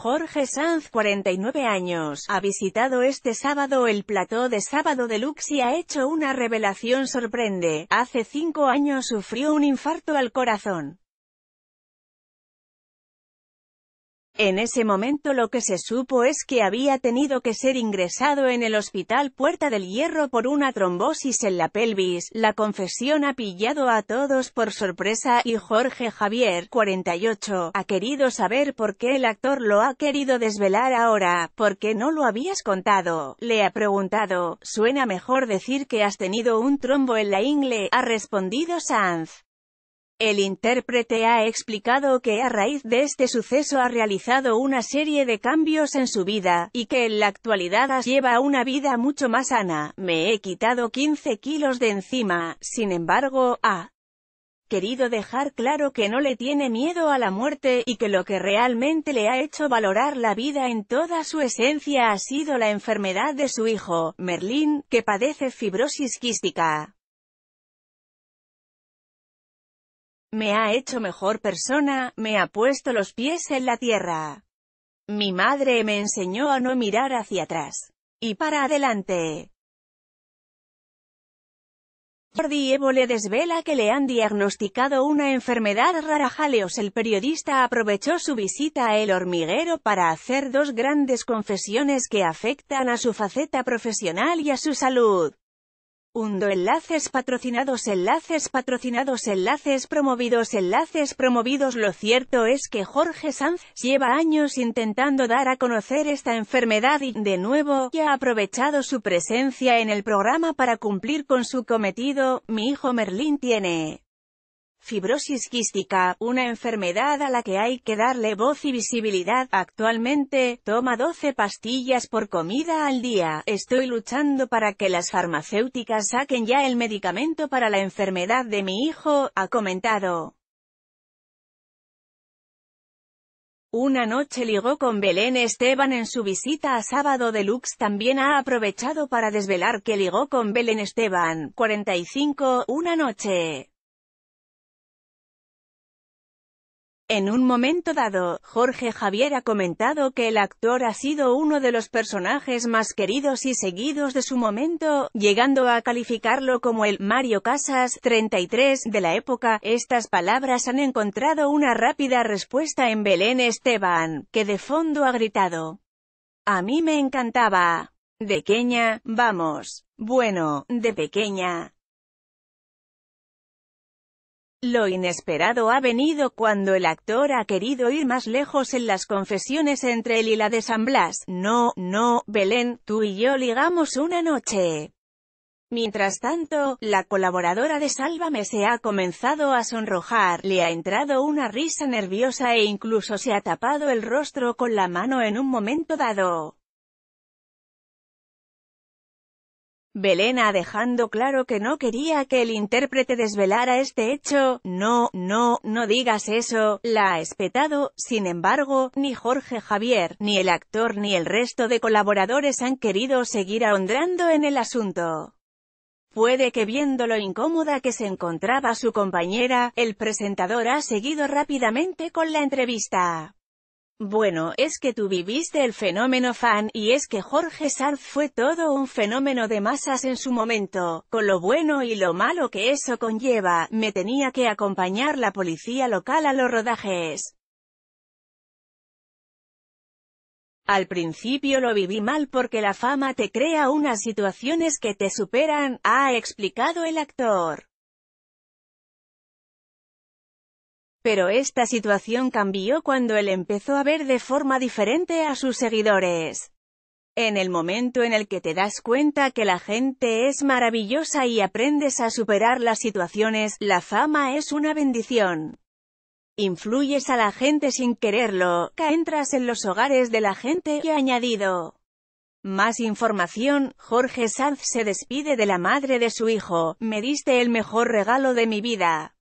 Jorge Sanz, 49 años, ha visitado este sábado el plató de Sábado Deluxe y ha hecho una revelación sorprende. Hace cinco años sufrió un infarto al corazón. En ese momento lo que se supo es que había tenido que ser ingresado en el hospital Puerta del Hierro por una trombosis en la pelvis. La confesión ha pillado a todos por sorpresa y Jorge Javier, 48, ha querido saber por qué el actor lo ha querido desvelar ahora, por qué no lo habías contado. Le ha preguntado, suena mejor decir que has tenido un trombo en la ingle, ha respondido Sanz. El intérprete ha explicado que a raíz de este suceso ha realizado una serie de cambios en su vida, y que en la actualidad lleva una vida mucho más sana. Me he quitado 15 kilos de encima, sin embargo, ha querido dejar claro que no le tiene miedo a la muerte, y que lo que realmente le ha hecho valorar la vida en toda su esencia ha sido la enfermedad de su hijo, Merlín, que padece fibrosis quística. Me ha hecho mejor persona, me ha puesto los pies en la tierra. Mi madre me enseñó a no mirar hacia atrás. Y para adelante. Jordi Evo le desvela que le han diagnosticado una enfermedad rara Jaleos el periodista aprovechó su visita a El Hormiguero para hacer dos grandes confesiones que afectan a su faceta profesional y a su salud. Hundo enlaces patrocinados enlaces patrocinados enlaces promovidos enlaces promovidos Lo cierto es que Jorge Sanz lleva años intentando dar a conocer esta enfermedad y, de nuevo, ya ha aprovechado su presencia en el programa para cumplir con su cometido, mi hijo Merlín tiene Fibrosis quística, una enfermedad a la que hay que darle voz y visibilidad. Actualmente, toma 12 pastillas por comida al día. Estoy luchando para que las farmacéuticas saquen ya el medicamento para la enfermedad de mi hijo, ha comentado. Una noche ligó con Belén Esteban en su visita a Sábado Deluxe también ha aprovechado para desvelar que ligó con Belén Esteban, 45, una noche. En un momento dado, Jorge Javier ha comentado que el actor ha sido uno de los personajes más queridos y seguidos de su momento, llegando a calificarlo como el Mario Casas 33 de la época. Estas palabras han encontrado una rápida respuesta en Belén Esteban, que de fondo ha gritado. A mí me encantaba. De pequeña, vamos. Bueno, de pequeña. Lo inesperado ha venido cuando el actor ha querido ir más lejos en las confesiones entre él y la de San Blas. No, no, Belén, tú y yo ligamos una noche. Mientras tanto, la colaboradora de Sálvame se ha comenzado a sonrojar, le ha entrado una risa nerviosa e incluso se ha tapado el rostro con la mano en un momento dado. Belena dejando claro que no quería que el intérprete desvelara este hecho, no, no, no digas eso, la ha espetado, sin embargo, ni Jorge Javier, ni el actor ni el resto de colaboradores han querido seguir ahondrando en el asunto. Puede que viendo lo incómoda que se encontraba su compañera, el presentador ha seguido rápidamente con la entrevista. Bueno, es que tú viviste el fenómeno fan, y es que Jorge Sanz fue todo un fenómeno de masas en su momento, con lo bueno y lo malo que eso conlleva, me tenía que acompañar la policía local a los rodajes. Al principio lo viví mal porque la fama te crea unas situaciones que te superan, ha explicado el actor. Pero esta situación cambió cuando él empezó a ver de forma diferente a sus seguidores. En el momento en el que te das cuenta que la gente es maravillosa y aprendes a superar las situaciones, la fama es una bendición. Influyes a la gente sin quererlo, entras en los hogares de la gente y añadido. Más información, Jorge Sanz se despide de la madre de su hijo, me diste el mejor regalo de mi vida.